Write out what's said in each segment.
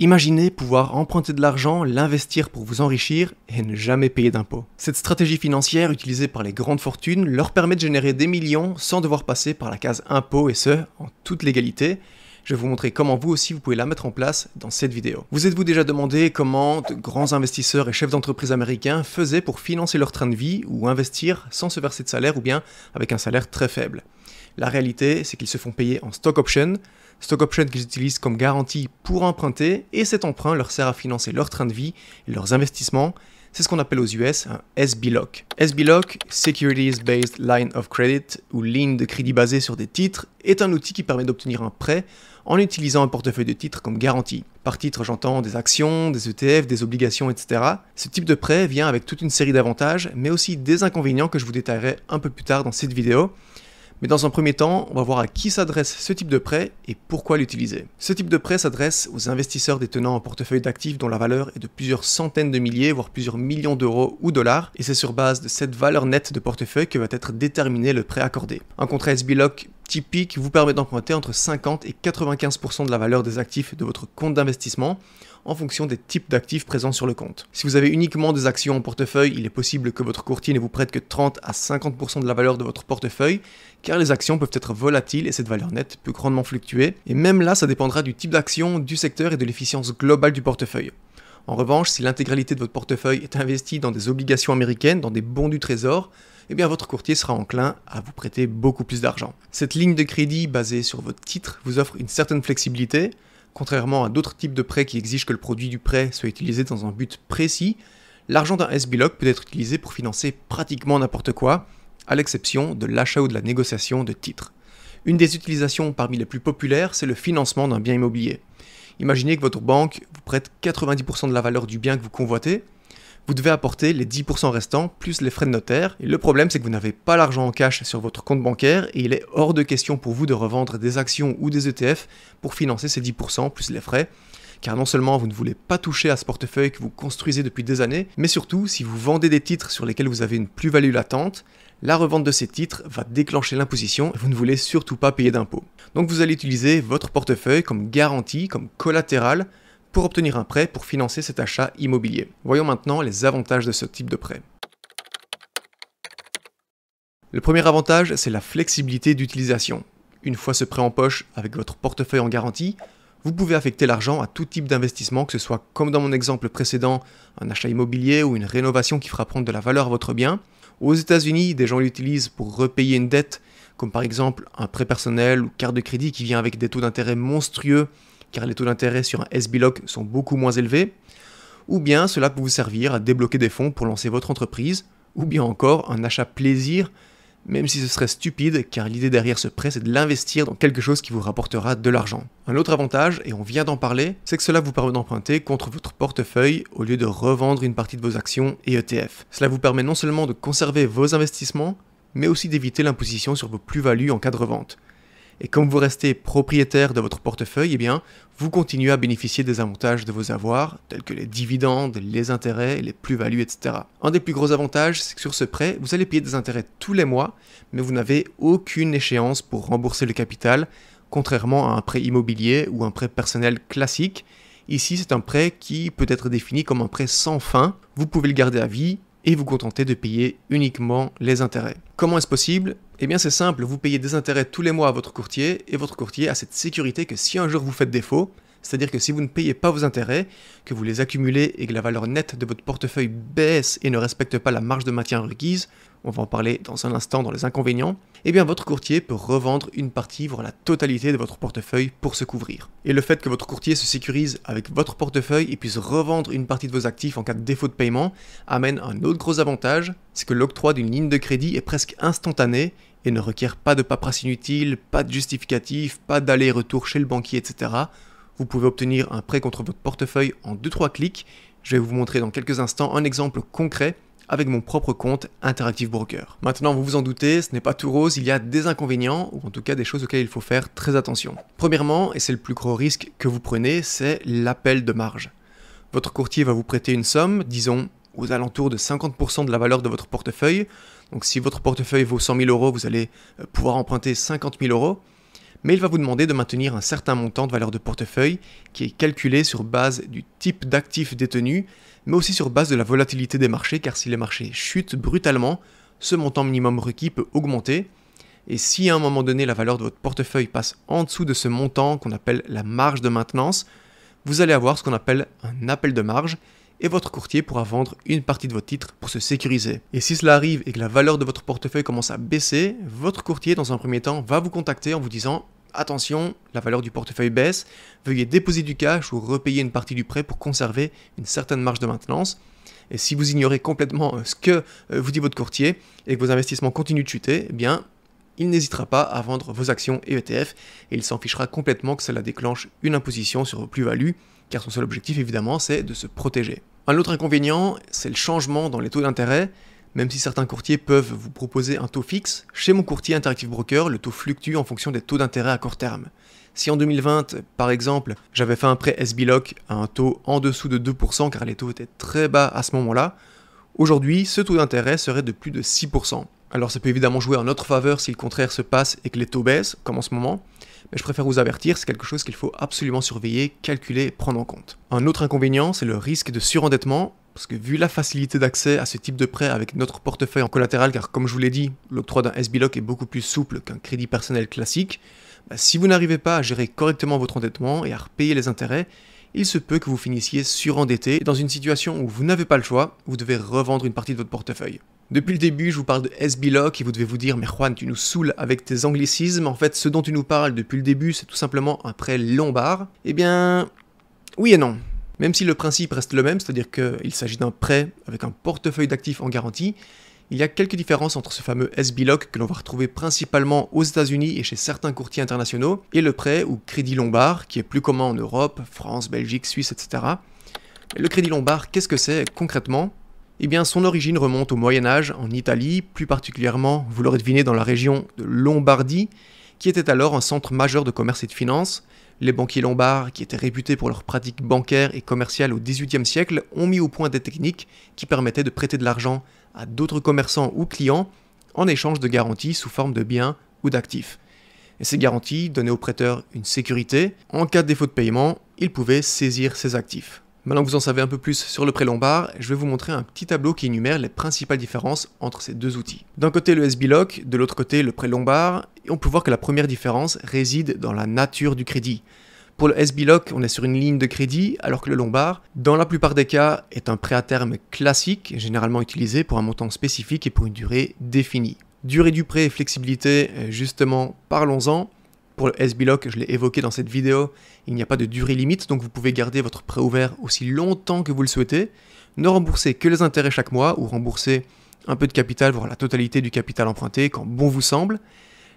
Imaginez pouvoir emprunter de l'argent, l'investir pour vous enrichir et ne jamais payer d'impôts. Cette stratégie financière utilisée par les grandes fortunes leur permet de générer des millions sans devoir passer par la case impôts et ce, en toute légalité. Je vais vous montrer comment vous aussi vous pouvez la mettre en place dans cette vidéo. Vous êtes-vous déjà demandé comment de grands investisseurs et chefs d'entreprise américains faisaient pour financer leur train de vie ou investir sans se verser de salaire ou bien avec un salaire très faible la réalité, c'est qu'ils se font payer en stock option, stock option qu'ils utilisent comme garantie pour emprunter, et cet emprunt leur sert à financer leur train de vie et leurs investissements. C'est ce qu'on appelle aux US un SBLOC. SBLOC, Securities Based Line of Credit, ou ligne de crédit basée sur des titres, est un outil qui permet d'obtenir un prêt en utilisant un portefeuille de titres comme garantie. Par titre, j'entends des actions, des ETF, des obligations, etc. Ce type de prêt vient avec toute une série d'avantages, mais aussi des inconvénients que je vous détaillerai un peu plus tard dans cette vidéo. Mais dans un premier temps, on va voir à qui s'adresse ce type de prêt et pourquoi l'utiliser. Ce type de prêt s'adresse aux investisseurs détenant un portefeuille d'actifs dont la valeur est de plusieurs centaines de milliers, voire plusieurs millions d'euros ou dollars, et c'est sur base de cette valeur nette de portefeuille que va être déterminé le prêt accordé. Un contrat SBLOC typique vous permet d'emprunter entre 50 et 95% de la valeur des actifs de votre compte d'investissement en fonction des types d'actifs présents sur le compte. Si vous avez uniquement des actions en portefeuille, il est possible que votre courtier ne vous prête que 30 à 50% de la valeur de votre portefeuille, car les actions peuvent être volatiles et cette valeur nette peut grandement fluctuer. Et même là, ça dépendra du type d'action, du secteur et de l'efficience globale du portefeuille. En revanche, si l'intégralité de votre portefeuille est investie dans des obligations américaines, dans des bons du trésor, eh bien votre courtier sera enclin à vous prêter beaucoup plus d'argent. Cette ligne de crédit basée sur votre titre vous offre une certaine flexibilité, Contrairement à d'autres types de prêts qui exigent que le produit du prêt soit utilisé dans un but précis, l'argent d'un SBLOC peut être utilisé pour financer pratiquement n'importe quoi, à l'exception de l'achat ou de la négociation de titres. Une des utilisations parmi les plus populaires, c'est le financement d'un bien immobilier. Imaginez que votre banque vous prête 90% de la valeur du bien que vous convoitez, vous devez apporter les 10% restants plus les frais de notaire. Et le problème, c'est que vous n'avez pas l'argent en cash sur votre compte bancaire et il est hors de question pour vous de revendre des actions ou des ETF pour financer ces 10% plus les frais car non seulement vous ne voulez pas toucher à ce portefeuille que vous construisez depuis des années, mais surtout si vous vendez des titres sur lesquels vous avez une plus-value latente, la revente de ces titres va déclencher l'imposition et vous ne voulez surtout pas payer d'impôts. Donc vous allez utiliser votre portefeuille comme garantie, comme collatéral pour obtenir un prêt pour financer cet achat immobilier. Voyons maintenant les avantages de ce type de prêt. Le premier avantage, c'est la flexibilité d'utilisation. Une fois ce prêt en poche avec votre portefeuille en garantie, vous pouvez affecter l'argent à tout type d'investissement, que ce soit comme dans mon exemple précédent, un achat immobilier ou une rénovation qui fera prendre de la valeur à votre bien. Aux États-Unis, des gens l'utilisent pour repayer une dette, comme par exemple un prêt personnel ou carte de crédit qui vient avec des taux d'intérêt monstrueux car les taux d'intérêt sur un SBLOC sont beaucoup moins élevés, ou bien cela peut vous servir à débloquer des fonds pour lancer votre entreprise, ou bien encore un achat plaisir, même si ce serait stupide, car l'idée derrière ce prêt, c'est de l'investir dans quelque chose qui vous rapportera de l'argent. Un autre avantage, et on vient d'en parler, c'est que cela vous permet d'emprunter contre votre portefeuille au lieu de revendre une partie de vos actions et ETF. Cela vous permet non seulement de conserver vos investissements, mais aussi d'éviter l'imposition sur vos plus-values en cas de revente. Et comme vous restez propriétaire de votre portefeuille, eh bien, vous continuez à bénéficier des avantages de vos avoirs, tels que les dividendes, les intérêts, les plus-values, etc. Un des plus gros avantages, c'est que sur ce prêt, vous allez payer des intérêts tous les mois, mais vous n'avez aucune échéance pour rembourser le capital, contrairement à un prêt immobilier ou un prêt personnel classique. Ici, c'est un prêt qui peut être défini comme un prêt sans fin. Vous pouvez le garder à vie, et vous contentez de payer uniquement les intérêts. Comment est-ce possible Eh bien c'est simple, vous payez des intérêts tous les mois à votre courtier et votre courtier a cette sécurité que si un jour vous faites défaut, c'est-à-dire que si vous ne payez pas vos intérêts, que vous les accumulez et que la valeur nette de votre portefeuille baisse et ne respecte pas la marge de maintien requise, on va en parler dans un instant dans les inconvénients, eh bien votre courtier peut revendre une partie, voire la totalité de votre portefeuille pour se couvrir. Et le fait que votre courtier se sécurise avec votre portefeuille et puisse revendre une partie de vos actifs en cas de défaut de paiement amène un autre gros avantage, c'est que l'octroi d'une ligne de crédit est presque instantané et ne requiert pas de paperasse inutile, pas de justificatif, pas d'aller-retour chez le banquier, etc. Vous pouvez obtenir un prêt contre votre portefeuille en 2-3 clics. Je vais vous montrer dans quelques instants un exemple concret avec mon propre compte Interactive Broker. Maintenant, vous vous en doutez, ce n'est pas tout rose, il y a des inconvénients, ou en tout cas des choses auxquelles il faut faire très attention. Premièrement, et c'est le plus gros risque que vous prenez, c'est l'appel de marge. Votre courtier va vous prêter une somme, disons aux alentours de 50% de la valeur de votre portefeuille. Donc si votre portefeuille vaut 100 000 euros, vous allez euh, pouvoir emprunter 50 000 euros mais il va vous demander de maintenir un certain montant de valeur de portefeuille qui est calculé sur base du type d'actif détenu mais aussi sur base de la volatilité des marchés, car si les marchés chutent brutalement, ce montant minimum requis peut augmenter. Et si à un moment donné la valeur de votre portefeuille passe en dessous de ce montant qu'on appelle la marge de maintenance, vous allez avoir ce qu'on appelle un appel de marge, et votre courtier pourra vendre une partie de votre titre pour se sécuriser. Et si cela arrive et que la valeur de votre portefeuille commence à baisser, votre courtier dans un premier temps va vous contacter en vous disant Attention, la valeur du portefeuille baisse, veuillez déposer du cash ou repayer une partie du prêt pour conserver une certaine marge de maintenance. Et si vous ignorez complètement euh, ce que euh, vous dit votre courtier et que vos investissements continuent de chuter, eh bien, il n'hésitera pas à vendre vos actions et ETF et il s'en fichera complètement que cela déclenche une imposition sur vos plus-values car son seul objectif évidemment c'est de se protéger. Un autre inconvénient, c'est le changement dans les taux d'intérêt. Même si certains courtiers peuvent vous proposer un taux fixe, chez mon courtier Interactive Broker, le taux fluctue en fonction des taux d'intérêt à court terme. Si en 2020, par exemple, j'avais fait un prêt SBLOC à un taux en dessous de 2% car les taux étaient très bas à ce moment-là, aujourd'hui ce taux d'intérêt serait de plus de 6%. Alors ça peut évidemment jouer en notre faveur si le contraire se passe et que les taux baissent, comme en ce moment, mais je préfère vous avertir, c'est quelque chose qu'il faut absolument surveiller, calculer et prendre en compte. Un autre inconvénient, c'est le risque de surendettement, parce que vu la facilité d'accès à ce type de prêt avec notre portefeuille en collatéral, car comme je vous l'ai dit, l'octroi d'un SBLOC est beaucoup plus souple qu'un crédit personnel classique, bah, si vous n'arrivez pas à gérer correctement votre endettement et à repayer les intérêts, il se peut que vous finissiez surendetté dans une situation où vous n'avez pas le choix, vous devez revendre une partie de votre portefeuille. Depuis le début, je vous parle de SBLOC et vous devez vous dire, mais Juan, tu nous saoules avec tes anglicismes. En fait, ce dont tu nous parles depuis le début, c'est tout simplement un prêt lombard. Eh bien, oui et non. Même si le principe reste le même, c'est-à-dire qu'il s'agit d'un prêt avec un portefeuille d'actifs en garantie, il y a quelques différences entre ce fameux SBLOC que l'on va retrouver principalement aux États-Unis et chez certains courtiers internationaux, et le prêt ou crédit lombard, qui est plus commun en Europe, France, Belgique, Suisse, etc. le crédit lombard, qu'est-ce que c'est concrètement eh bien, son origine remonte au Moyen Âge, en Italie, plus particulièrement, vous l'aurez deviné, dans la région de Lombardie, qui était alors un centre majeur de commerce et de finance. Les banquiers lombards, qui étaient réputés pour leurs pratiques bancaires et commerciales au XVIIIe siècle, ont mis au point des techniques qui permettaient de prêter de l'argent à d'autres commerçants ou clients en échange de garanties sous forme de biens ou d'actifs. Et ces garanties donnaient aux prêteurs une sécurité. En cas de défaut de paiement, ils pouvaient saisir ces actifs. Maintenant que vous en savez un peu plus sur le pré-lombard, je vais vous montrer un petit tableau qui énumère les principales différences entre ces deux outils. D'un côté le SBLOC, de l'autre côté le pré-lombard, et on peut voir que la première différence réside dans la nature du crédit. Pour le SBLOC, on est sur une ligne de crédit, alors que le lombard, dans la plupart des cas, est un prêt à terme classique, généralement utilisé pour un montant spécifique et pour une durée définie. Durée du prêt et flexibilité, euh, justement, parlons-en. Pour le SBLOC, je l'ai évoqué dans cette vidéo, il n'y a pas de durée limite, donc vous pouvez garder votre prêt ouvert aussi longtemps que vous le souhaitez, ne rembourser que les intérêts chaque mois, ou rembourser un peu de capital, voire la totalité du capital emprunté, quand bon vous semble,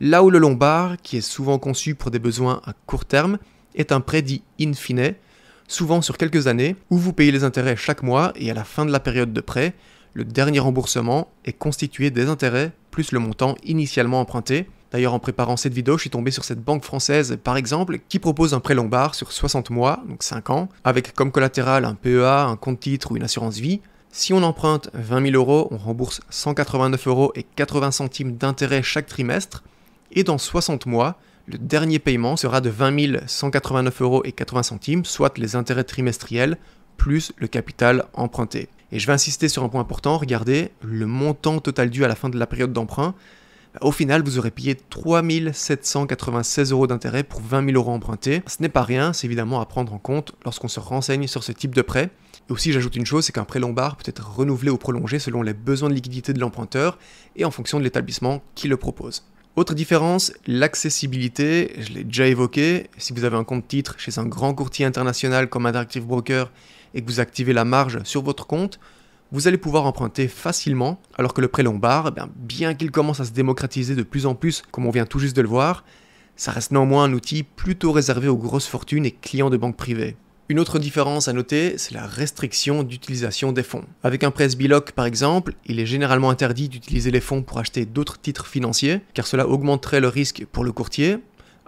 là où le lombard, qui est souvent conçu pour des besoins à court terme, est un prêt dit in fine, souvent sur quelques années, où vous payez les intérêts chaque mois et à la fin de la période de prêt, le dernier remboursement est constitué des intérêts plus le montant initialement emprunté, D'ailleurs, en préparant cette vidéo, je suis tombé sur cette banque française, par exemple, qui propose un prêt lombard sur 60 mois, donc 5 ans, avec comme collatéral un PEA, un compte-titre ou une assurance vie. Si on emprunte 20 000 euros, on rembourse 189 euros et 80 centimes d'intérêt chaque trimestre, et dans 60 mois, le dernier paiement sera de 20 189 euros et 80 centimes, soit les intérêts trimestriels, plus le capital emprunté. Et je vais insister sur un point important, regardez, le montant total dû à la fin de la période d'emprunt, au final, vous aurez payé 3796 euros d'intérêt pour 20 000 euros empruntés. Ce n'est pas rien, c'est évidemment à prendre en compte lorsqu'on se renseigne sur ce type de prêt. Et aussi, j'ajoute une chose, c'est qu'un prêt lombard peut être renouvelé ou prolongé selon les besoins de liquidité de l'emprunteur et en fonction de l'établissement qui le propose. Autre différence, l'accessibilité, je l'ai déjà évoqué, si vous avez un compte titre chez un grand courtier international comme Interactive Broker et que vous activez la marge sur votre compte, vous allez pouvoir emprunter facilement, alors que le prêt lombard, eh bien, qu'il commence à se démocratiser de plus en plus, comme on vient tout juste de le voir, ça reste néanmoins un outil plutôt réservé aux grosses fortunes et clients de banques privées. Une autre différence à noter, c'est la restriction d'utilisation des fonds. Avec un prêt SBILOC par exemple, il est généralement interdit d'utiliser les fonds pour acheter d'autres titres financiers, car cela augmenterait le risque pour le courtier,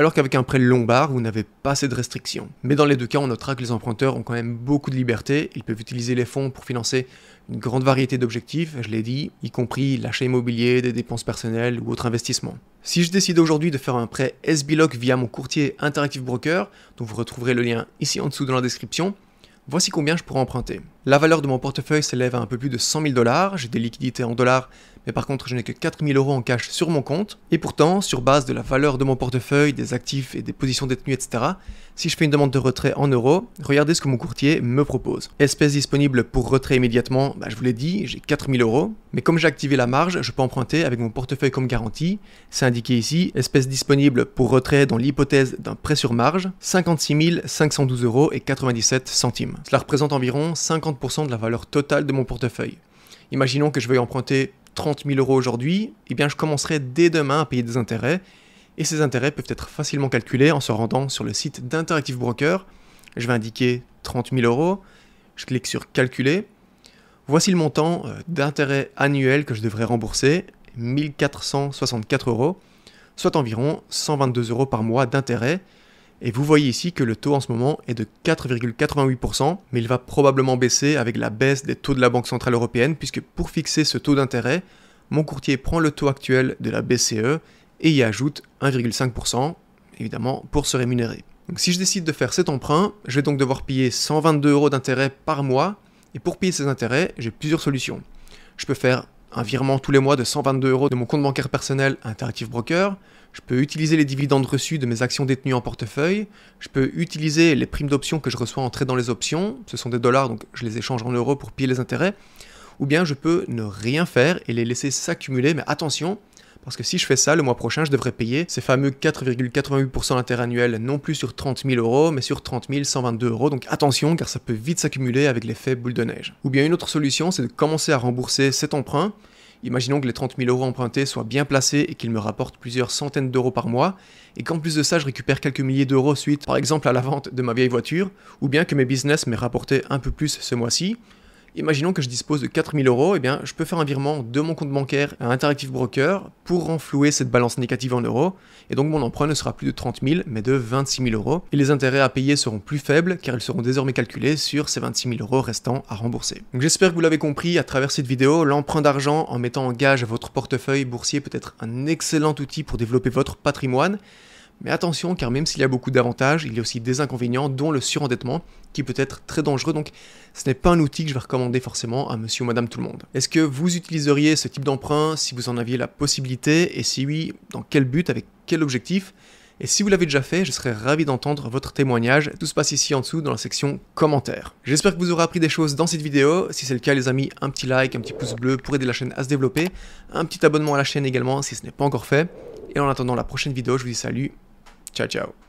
alors qu'avec un prêt lombard, vous n'avez pas assez de restrictions. Mais dans les deux cas, on notera que les emprunteurs ont quand même beaucoup de liberté, ils peuvent utiliser les fonds pour financer une grande variété d'objectifs, je l'ai dit, y compris l'achat immobilier, des dépenses personnelles ou autres investissements. Si je décide aujourd'hui de faire un prêt SBLOC via mon courtier Interactive Broker, dont vous retrouverez le lien ici en dessous dans la description, voici combien je pourrais emprunter. La valeur de mon portefeuille s'élève à un peu plus de 100 000 dollars, j'ai des liquidités en dollars mais par contre je n'ai que 4000 euros en cash sur mon compte, et pourtant, sur base de la valeur de mon portefeuille, des actifs et des positions détenues, etc., si je fais une demande de retrait en euros, regardez ce que mon courtier me propose. Espèces disponibles pour retrait immédiatement, bah, je vous l'ai dit, j'ai 4000 euros, mais comme j'ai activé la marge, je peux emprunter avec mon portefeuille comme garantie, c'est indiqué ici, espèces disponibles pour retrait dans l'hypothèse d'un prêt sur marge, 56 512 euros et 97 centimes. Cela représente environ 50% de la valeur totale de mon portefeuille. Imaginons que je veuille emprunter 30 000 euros aujourd'hui, eh bien je commencerai dès demain à payer des intérêts, et ces intérêts peuvent être facilement calculés en se rendant sur le site d'Interactive Broker. Je vais indiquer 30 000 euros, je clique sur Calculer. Voici le montant euh, d'intérêt annuel que je devrais rembourser, 1464 euros, soit environ 122 euros par mois d'intérêt. Et vous voyez ici que le taux en ce moment est de 4,88%, mais il va probablement baisser avec la baisse des taux de la Banque Centrale Européenne, puisque pour fixer ce taux d'intérêt, mon courtier prend le taux actuel de la BCE et y ajoute 1,5%, évidemment, pour se rémunérer. Donc si je décide de faire cet emprunt, je vais donc devoir payer 122 euros d'intérêt par mois, et pour payer ces intérêts, j'ai plusieurs solutions. Je peux faire un virement tous les mois de 122 euros de mon compte bancaire personnel à Interactive Broker, je peux utiliser les dividendes reçus de mes actions détenues en portefeuille. Je peux utiliser les primes d'options que je reçois en dans les options. Ce sont des dollars, donc je les échange en euros pour payer les intérêts. Ou bien je peux ne rien faire et les laisser s'accumuler. Mais attention, parce que si je fais ça, le mois prochain, je devrais payer ces fameux 4,88% d'intérêt annuel, non plus sur 30 000 euros, mais sur 30 122 euros. Donc attention, car ça peut vite s'accumuler avec l'effet boule de neige. Ou bien une autre solution, c'est de commencer à rembourser cet emprunt Imaginons que les 30 000 euros empruntés soient bien placés et qu'ils me rapportent plusieurs centaines d'euros par mois, et qu'en plus de ça, je récupère quelques milliers d'euros suite, par exemple, à la vente de ma vieille voiture, ou bien que mes business m'aient rapporté un peu plus ce mois-ci. Imaginons que je dispose de 4000 euros, eh bien je peux faire un virement de mon compte bancaire à Interactive Broker pour renflouer cette balance négative en euros, et donc mon emprunt ne sera plus de 30 000 mais de 26 000 euros, et les intérêts à payer seront plus faibles car ils seront désormais calculés sur ces 26 000 euros restants à rembourser. j'espère que vous l'avez compris à travers cette vidéo, l'emprunt d'argent en mettant en gage votre portefeuille boursier peut être un excellent outil pour développer votre patrimoine. Mais attention, car même s'il y a beaucoup d'avantages, il y a aussi des inconvénients, dont le surendettement, qui peut être très dangereux, donc ce n'est pas un outil que je vais recommander forcément à monsieur ou madame tout le monde. Est-ce que vous utiliseriez ce type d'emprunt si vous en aviez la possibilité, et si oui, dans quel but, avec quel objectif et si vous l'avez déjà fait, je serais ravi d'entendre votre témoignage. Tout se passe ici en dessous dans la section commentaires. J'espère que vous aurez appris des choses dans cette vidéo. Si c'est le cas, les amis, un petit like, un petit pouce bleu pour aider la chaîne à se développer. Un petit abonnement à la chaîne également si ce n'est pas encore fait. Et en attendant la prochaine vidéo, je vous dis salut Ciao, ciao.